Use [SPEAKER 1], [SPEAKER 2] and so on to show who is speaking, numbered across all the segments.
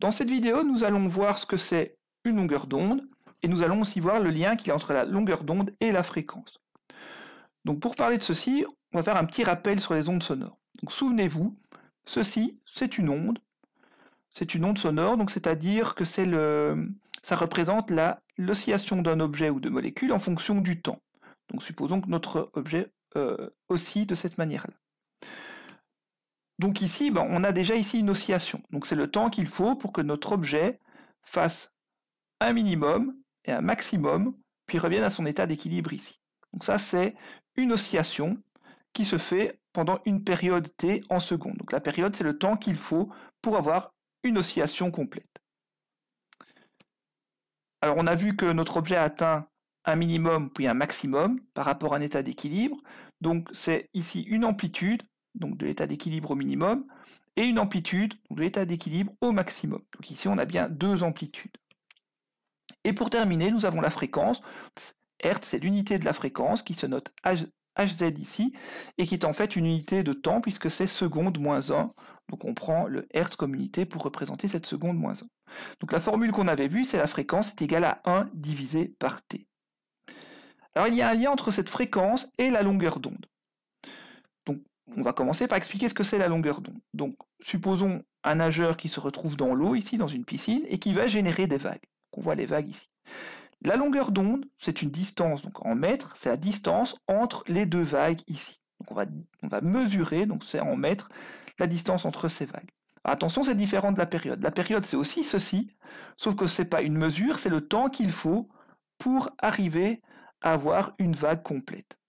[SPEAKER 1] Dans cette vidéo, nous allons voir ce que c'est une longueur d'onde, et nous allons aussi voir le lien qu'il y a entre la longueur d'onde et la fréquence. Donc pour parler de ceci, on va faire un petit rappel sur les ondes sonores. souvenez-vous, ceci, c'est une onde, c'est une onde sonore, donc c'est-à-dire que c'est le, ça représente l'oscillation d'un objet ou de molécules en fonction du temps. Donc supposons que notre objet euh, oscille de cette manière-là. Donc ici, ben, on a déjà ici une oscillation. Donc c'est le temps qu'il faut pour que notre objet fasse un minimum et un maximum, puis revienne à son état d'équilibre ici. Donc ça, c'est une oscillation qui se fait pendant une période t en secondes. Donc la période, c'est le temps qu'il faut pour avoir une oscillation complète. Alors on a vu que notre objet a atteint un minimum puis un maximum par rapport à un état d'équilibre. Donc c'est ici une amplitude donc de l'état d'équilibre au minimum, et une amplitude, donc de l'état d'équilibre au maximum. Donc ici, on a bien deux amplitudes. Et pour terminer, nous avons la fréquence. Hertz, c'est l'unité de la fréquence qui se note Hz ici, et qui est en fait une unité de temps, puisque c'est seconde moins 1. Donc on prend le Hertz comme unité pour représenter cette seconde moins 1. Donc la formule qu'on avait vue, c'est la fréquence est égale à 1 divisé par t. Alors il y a un lien entre cette fréquence et la longueur d'onde on va commencer par expliquer ce que c'est la longueur d'onde. Donc, supposons un nageur qui se retrouve dans l'eau, ici, dans une piscine, et qui va générer des vagues. On voit les vagues ici. La longueur d'onde, c'est une distance, donc en mètres, c'est la distance entre les deux vagues ici. Donc on va, on va mesurer, donc c'est en mètres, la distance entre ces vagues. Attention, c'est différent de la période. La période, c'est aussi ceci, sauf que c'est pas une mesure, c'est le temps qu'il faut pour arriver à avoir une vague complète.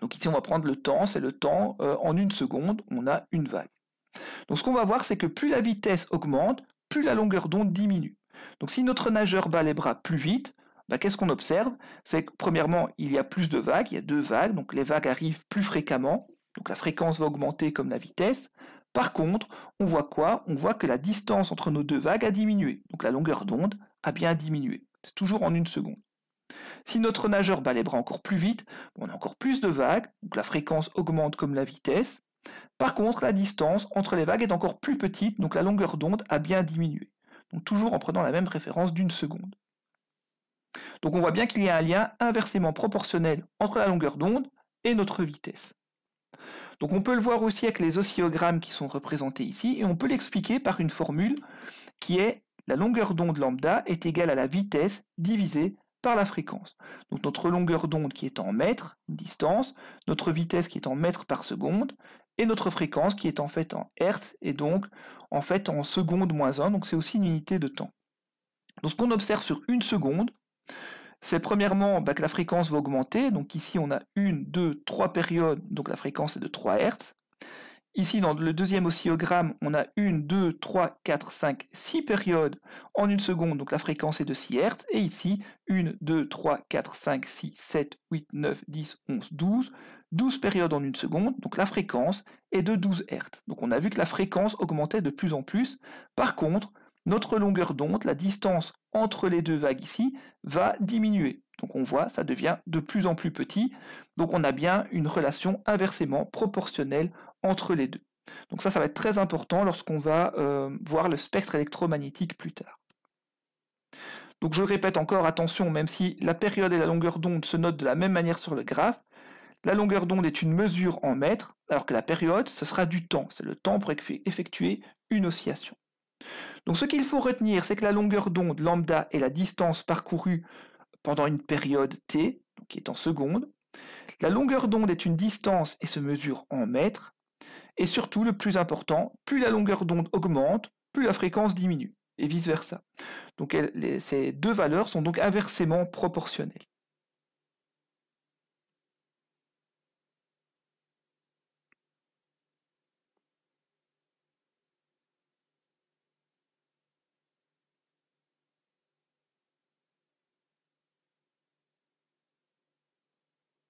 [SPEAKER 1] Donc ici, on va prendre le temps, c'est le temps, euh, en une seconde, on a une vague. Donc ce qu'on va voir, c'est que plus la vitesse augmente, plus la longueur d'onde diminue. Donc si notre nageur bat les bras plus vite, bah, qu'est-ce qu'on observe C'est que premièrement, il y a plus de vagues, il y a deux vagues, donc les vagues arrivent plus fréquemment, donc la fréquence va augmenter comme la vitesse. Par contre, on voit quoi On voit que la distance entre nos deux vagues a diminué, donc la longueur d'onde a bien diminué. C'est toujours en une seconde. Si notre nageur bat les bras encore plus vite, on a encore plus de vagues, donc la fréquence augmente comme la vitesse. Par contre, la distance entre les vagues est encore plus petite, donc la longueur d'onde a bien diminué. Donc toujours en prenant la même référence d'une seconde. Donc on voit bien qu'il y a un lien inversement proportionnel entre la longueur d'onde et notre vitesse. Donc on peut le voir aussi avec les oscillogrammes qui sont représentés ici, et on peut l'expliquer par une formule qui est la longueur d'onde lambda est égale à la vitesse divisée par la fréquence. Donc notre longueur d'onde qui est en mètres, distance, notre vitesse qui est en mètres par seconde, et notre fréquence qui est en fait en hertz, et donc en fait en seconde moins 1, donc c'est aussi une unité de temps. Donc ce qu'on observe sur une seconde, c'est premièrement bah, que la fréquence va augmenter, donc ici on a une, deux, trois périodes, donc la fréquence est de 3 hertz. Ici, dans le deuxième oscillogramme, on a 1, 2, 3, 4, 5, 6 périodes en une seconde, donc la fréquence est de 6 Hz. Et ici, 1, 2, 3, 4, 5, 6, 7, 8, 9, 10, 11, 12. 12 périodes en une seconde, donc la fréquence est de 12 Hz. Donc on a vu que la fréquence augmentait de plus en plus. Par contre, notre longueur d'onde, la distance entre les deux vagues ici, va diminuer. Donc on voit, ça devient de plus en plus petit. Donc on a bien une relation inversement proportionnelle entre les deux. Donc ça, ça va être très important lorsqu'on va euh, voir le spectre électromagnétique plus tard. Donc je répète encore, attention, même si la période et la longueur d'onde se notent de la même manière sur le graphe, la longueur d'onde est une mesure en mètres, alors que la période, ce sera du temps, c'est le temps pour effectuer une oscillation. Donc ce qu'il faut retenir, c'est que la longueur d'onde lambda est la distance parcourue pendant une période t, qui est en secondes. La longueur d'onde est une distance et se mesure en mètres, et surtout, le plus important, plus la longueur d'onde augmente, plus la fréquence diminue, et vice-versa. Donc ces deux valeurs sont donc inversement proportionnelles.